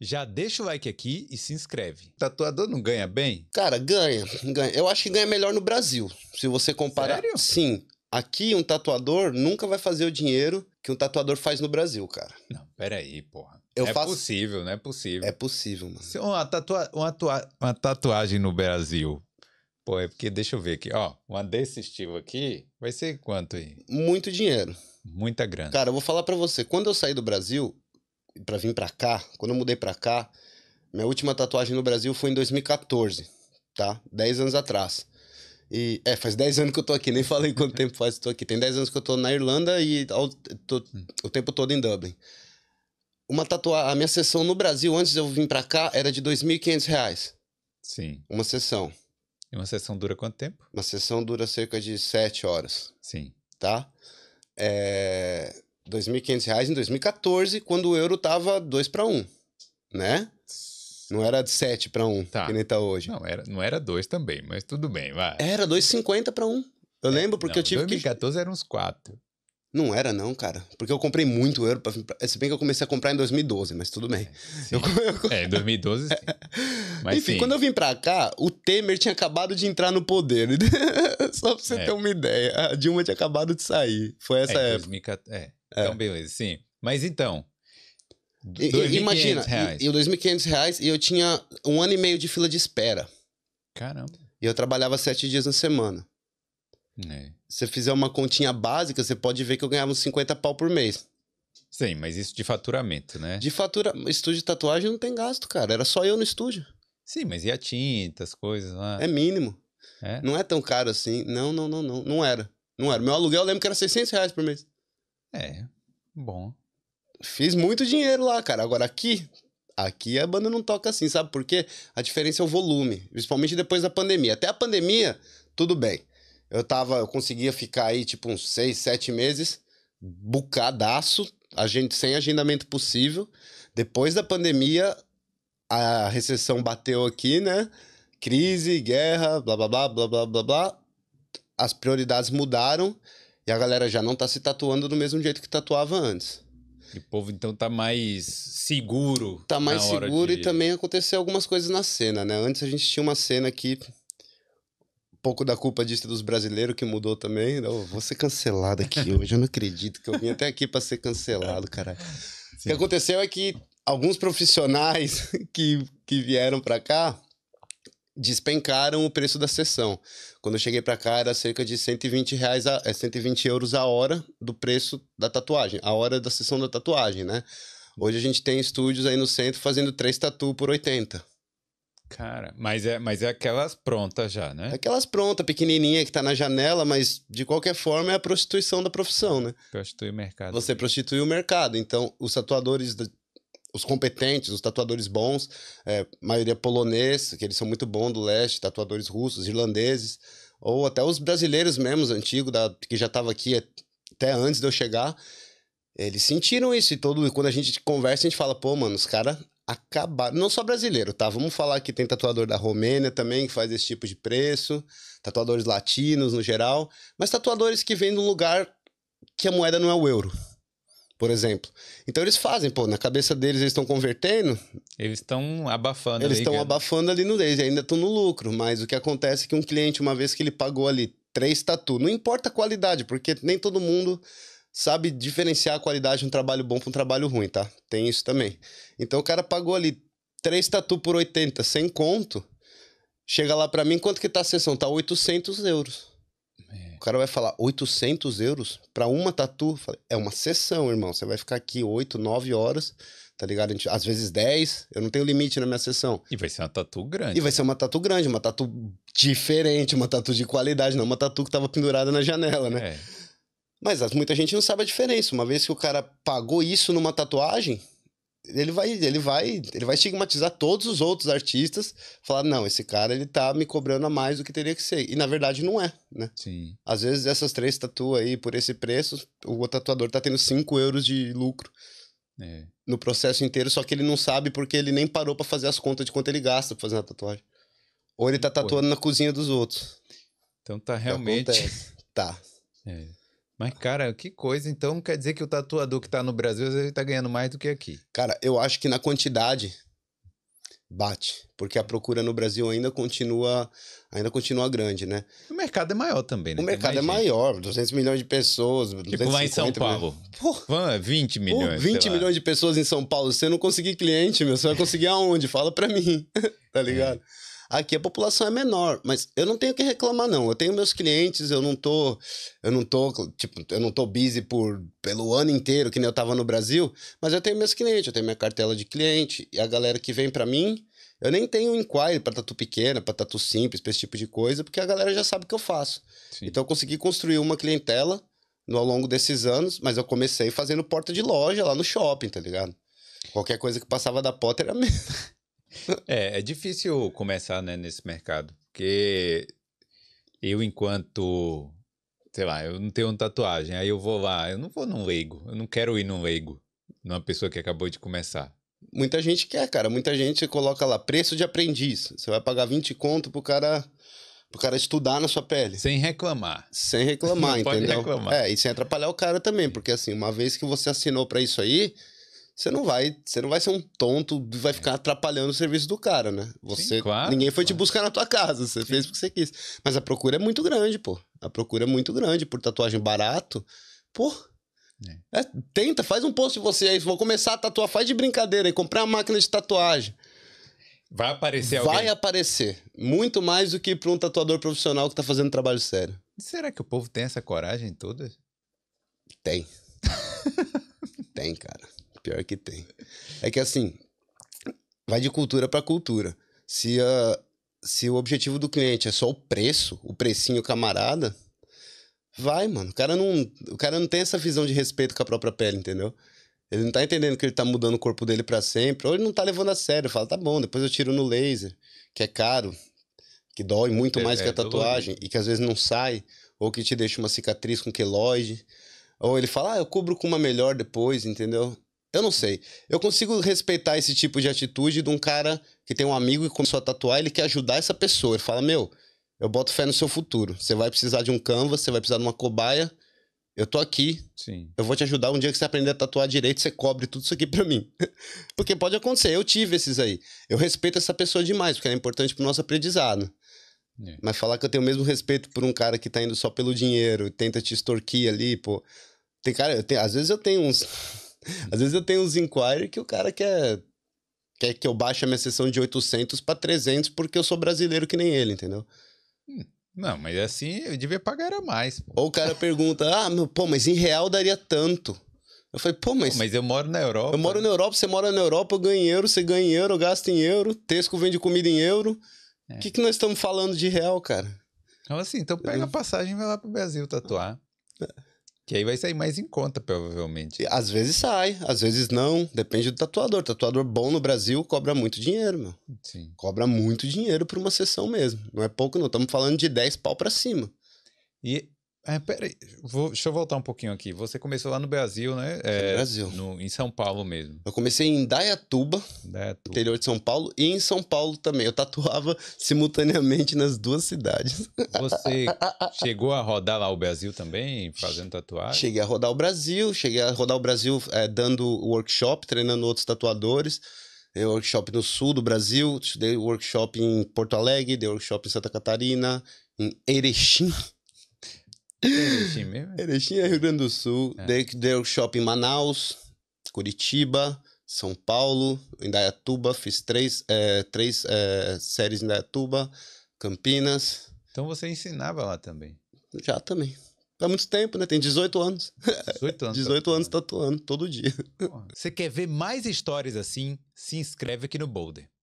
Já deixa o like aqui e se inscreve. Tatuador não ganha bem? Cara, ganha, ganha. Eu acho que ganha melhor no Brasil. Se você comparar. Sério? Sim. Aqui um tatuador nunca vai fazer o dinheiro que um tatuador faz no Brasil, cara. Não, peraí, porra. Eu é faço... possível, não é possível. É possível, mano. Se uma, tatua... uma, tua... uma tatuagem no Brasil. Pô, é porque deixa eu ver aqui, ó. Uma desse estilo aqui vai ser quanto aí? Muito dinheiro. Muita grana. Cara, eu vou falar para você. Quando eu saí do Brasil, para vir para cá, quando eu mudei para cá, minha última tatuagem no Brasil foi em 2014, tá? 10 anos atrás. E é, faz 10 anos que eu tô aqui, nem falei quanto tempo faz que tô aqui. Tem 10 anos que eu tô na Irlanda e ao, tô, o tempo todo em Dublin. Uma tatuagem, a minha sessão no Brasil antes de eu vir para cá era de R$ 2.500. Sim. Uma sessão. E uma sessão dura quanto tempo? Uma sessão dura cerca de 7 horas. Sim. Tá? É... R$ 2.500 em 2014, quando o euro tava 2 para 1, né? Não era de 7 para 1, tá. que nem tá hoje. Não, era, não era 2 também, mas tudo bem, vai. Era 2,50 para 1. Eu é, lembro porque não, eu tive 2014 que... era uns 4. Não era não, cara. Porque eu comprei muito euro. Pra... Se bem que eu comecei a comprar em 2012, mas tudo bem. É, eu... é em 2012 sim. Mas, Enfim, sim. quando eu vim pra cá, o Temer tinha acabado de entrar no poder. Só pra você é. ter uma ideia. A Dilma tinha acabado de sair. Foi essa é, época. 2014, é. É. Então, beleza, sim. Mas então. E, imagina, reais. e, e 2.500 reais e eu tinha um ano e meio de fila de espera. Caramba. E eu trabalhava sete dias na semana. É. Se você fizer uma continha básica, você pode ver que eu ganhava uns 50 pau por mês. Sim, mas isso de faturamento, né? De fatura. Estúdio de tatuagem não tem gasto, cara. Era só eu no estúdio. Sim, mas e a tinta, as coisas lá? É mínimo. É? Não é tão caro assim. Não, não, não, não. Não era. Não era. Meu aluguel, eu lembro que era 600 reais por mês. É, bom. Fiz muito dinheiro lá, cara. Agora aqui, aqui a banda não toca assim, sabe porque A diferença é o volume, principalmente depois da pandemia. Até a pandemia, tudo bem. Eu tava, eu conseguia ficar aí tipo uns seis, sete meses, bucadaço, gente sem agendamento possível. Depois da pandemia, a recessão bateu aqui, né? Crise, guerra, blá blá blá blá blá blá blá. As prioridades mudaram e a galera já não tá se tatuando do mesmo jeito que tatuava antes. E o povo então tá mais seguro. Tá mais seguro de... e também aconteceu algumas coisas na cena, né? Antes a gente tinha uma cena que pouco da culpa disso é dos brasileiros que mudou também. Eu né? vou ser cancelado aqui hoje. Eu não acredito que eu vim até aqui para ser cancelado, cara. O que aconteceu é que alguns profissionais que, que vieram para cá despencaram o preço da sessão. Quando eu cheguei para cá era cerca de 120 reais, a, 120 é, euros a hora do preço da tatuagem, a hora da sessão da tatuagem, né? Hoje a gente tem estúdios aí no centro fazendo três tatu por 80. Cara, mas é, mas é aquelas prontas já, né? É aquelas prontas, pequenininha que tá na janela, mas de qualquer forma é a prostituição da profissão, né? Prostitui o mercado. Você prostitui o mercado. Então, os tatuadores os competentes, os tatuadores bons, é, maioria polonês, que eles são muito bons do leste, tatuadores russos, irlandeses, ou até os brasileiros mesmo, antigos, que já estava aqui até antes de eu chegar. Eles sentiram isso e todo, quando a gente conversa, a gente fala, pô, mano, os caras acabaram. Não só brasileiro, tá? Vamos falar que tem tatuador da Romênia também que faz esse tipo de preço, tatuadores latinos no geral, mas tatuadores que vêm de um lugar que a moeda não é o euro por exemplo. Então eles fazem, pô, na cabeça deles eles estão convertendo. Eles estão abafando. Eles estão abafando ali no deles, ainda estão no lucro. Mas o que acontece é que um cliente, uma vez que ele pagou ali três tatu, não importa a qualidade, porque nem todo mundo sabe diferenciar a qualidade de um trabalho bom para um trabalho ruim, tá? Tem isso também. Então o cara pagou ali três tatu por 80, sem conto. Chega lá para mim, quanto que tá a sessão? Tá 800 euros. É. O cara vai falar 800 euros para uma tatu. É uma sessão, irmão. Você vai ficar aqui 8, 9 horas, tá ligado? Gente, às vezes 10. Eu não tenho limite na minha sessão. E vai ser uma tatu grande. E vai né? ser uma tatu grande, uma tatu diferente, uma tatu de qualidade, não uma tatu que tava pendurada na janela, né? É. Mas muita gente não sabe a diferença. Uma vez que o cara pagou isso numa tatuagem, ele vai, ele vai, ele vai estigmatizar todos os outros artistas, falar não, esse cara ele tá me cobrando a mais do que teria que ser. E na verdade não é, né? Sim. Às vezes essas três tatuas aí por esse preço, o tatuador tá tendo 5 euros de lucro. É. No processo inteiro, só que ele não sabe porque ele nem parou para fazer as contas de quanto ele gasta fazendo a tatuagem. Ou ele tá tatuando na cozinha dos outros. Então tá realmente. Tá. É. Mas, cara, que coisa. Então quer dizer que o tatuador que está no Brasil, está tá ganhando mais do que aqui. Cara, eu acho que na quantidade bate, porque a procura no Brasil ainda continua, ainda continua grande, né? O mercado é maior também, né? O mercado é maior, 200 milhões de pessoas, tipo lá em São Paulo. Porra, 20 é milhões, 20 milhões de pessoas em São Paulo, você não conseguir cliente, meu, você vai conseguir aonde? Fala para mim. tá ligado? É. Aqui a população é menor, mas eu não tenho que reclamar não. Eu tenho meus clientes, eu não tô, eu não tô, tipo, eu não tô busy por pelo ano inteiro que nem eu tava no Brasil, mas eu tenho meus clientes, eu tenho minha cartela de cliente e a galera que vem para mim, eu nem tenho um inquire para tatu pequena, para tatu simples, pra esse tipo de coisa, porque a galera já sabe o que eu faço. Sim. Então eu consegui construir uma clientela no, ao longo desses anos, mas eu comecei fazendo porta de loja lá no shopping, tá ligado? Qualquer coisa que passava da porta era mesmo. É, é difícil começar né, nesse mercado, porque eu, enquanto, sei lá, eu não tenho tatuagem, aí eu vou lá, eu não vou num leigo, eu não quero ir num leigo, numa pessoa que acabou de começar. Muita gente quer, cara, muita gente coloca lá preço de aprendiz, você vai pagar 20 conto pro cara pro cara estudar na sua pele. Sem reclamar. Sem reclamar, não entendeu? Pode reclamar. É, e sem atrapalhar o cara também, porque assim, uma vez que você assinou para isso aí, você não vai, você não vai ser um tonto, vai ficar atrapalhando o serviço do cara, né? Você, Sim, claro, ninguém foi claro. te buscar na tua casa, você Sim. fez o que você quis. Mas a procura é muito grande, pô. A procura é muito grande por tatuagem barato. Pô, é. É, tenta, faz um post de você aí. Vou começar a tatuar, faz de brincadeira e comprar uma máquina de tatuagem. Vai aparecer alguém. Vai aparecer. Muito mais do que para um tatuador profissional que tá fazendo trabalho sério. Será que o povo tem essa coragem toda? Tem. tem, cara. Pior que tem. É que assim, vai de cultura para cultura. Se, se o objetivo do cliente é só o preço, o precinho camarada, vai, mano. O cara não, o cara não tem essa visão de respeito com a própria pele, entendeu? Ele não tá entendendo que ele tá mudando o corpo dele para sempre, ou ele não tá levando a sério. Fala, tá bom, depois eu tiro no laser, que é caro, que dói muito é, mais é, que a é, tatuagem, e que às vezes não sai, ou que te deixa uma cicatriz com queloide. Ou ele fala, ah, eu cubro com uma melhor depois, entendeu? Eu não sei. Eu consigo respeitar esse tipo de atitude de um cara que tem um amigo e começou a tatuar, ele quer ajudar essa pessoa. Ele fala: Meu, eu boto fé no seu futuro. Você vai precisar de um canvas, você vai precisar de uma cobaia. Eu tô aqui. Sim. Eu vou te ajudar. Um dia que você aprender a tatuar direito, você cobre tudo isso aqui pra mim. porque pode acontecer. Eu tive esses aí. Eu respeito essa pessoa demais, porque ela é importante pro nosso aprendizado. É. Mas falar que eu tenho o mesmo respeito por um cara que tá indo só pelo dinheiro, e tenta te extorquir ali, pô. Tem cara, eu tenho, às vezes eu tenho uns. Às vezes eu tenho uns inquiry que o cara quer, quer que eu baixe a minha sessão de 800 para 300 porque eu sou brasileiro que nem ele, entendeu? Hum, não, mas assim eu devia pagar a mais. Pô. Ou o cara pergunta, ah, meu, pô, mas em real daria tanto. Eu falei, pô, mas. Pô, mas eu moro na Europa. Eu moro na Europa, você mora na Europa, eu ganho euro, você ganha em euro, eu gasto em euro, Tesco vende comida em euro. O é. que, que nós estamos falando de real, cara? Então, assim, então pega a passagem e vai lá pro Brasil tatuar. É. Que aí vai sair mais em conta, provavelmente. Às vezes sai, às vezes não. Depende do tatuador. Tatuador bom no Brasil cobra muito dinheiro, meu. Sim. Cobra muito dinheiro por uma sessão mesmo. Não é pouco, não. Estamos falando de 10 pau pra cima. E é, peraí, vou, deixa eu voltar um pouquinho aqui. Você começou lá no Brasil, né? É, Brasil. No, em São Paulo mesmo. Eu comecei em Dayatuba, Dayatuba, interior de São Paulo, e em São Paulo também. Eu tatuava simultaneamente nas duas cidades. Você chegou a rodar lá o Brasil também, fazendo tatuagem? Cheguei a rodar o Brasil, cheguei a rodar o Brasil é, dando workshop, treinando outros tatuadores. Dei workshop no sul do Brasil, dei workshop em Porto Alegre, dei workshop em Santa Catarina, em Erechim. Erechim mesmo? É? Erechim é Rio Grande do Sul. É. Dei, Shopping em Manaus, Curitiba, São Paulo, Indaiatuba. Fiz três, é, três é, séries em Indaiatuba, Campinas. Então você ensinava lá também? Já também. Há muito tempo, né? Tem 18 anos. 18 anos. 18 tá anos tatuando tá todo dia. Você quer ver mais histórias assim? Se inscreve aqui no Boulder.